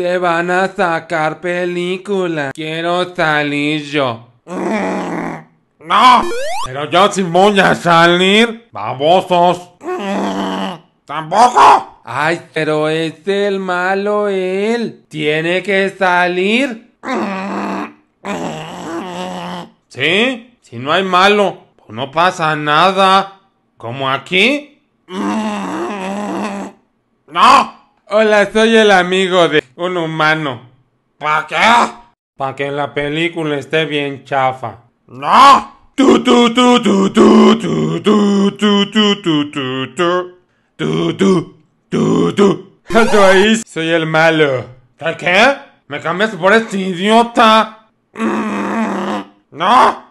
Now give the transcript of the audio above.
Te van a sacar película. Quiero salir yo. ¡No! Pero yo sí voy a salir. ¡Babosos! ¡Tampoco! Ay, pero es el malo él. Tiene que salir. ¿Sí? Si no hay malo, pues no pasa nada. ¿Como aquí? ¡No! Hola, soy el amigo de un humano. ¿Para qué? Para que la película esté bien chafa. ¡No! tu ahí soy el malo. ¿Qué? ¿Me cambias por este idiota? ¡No!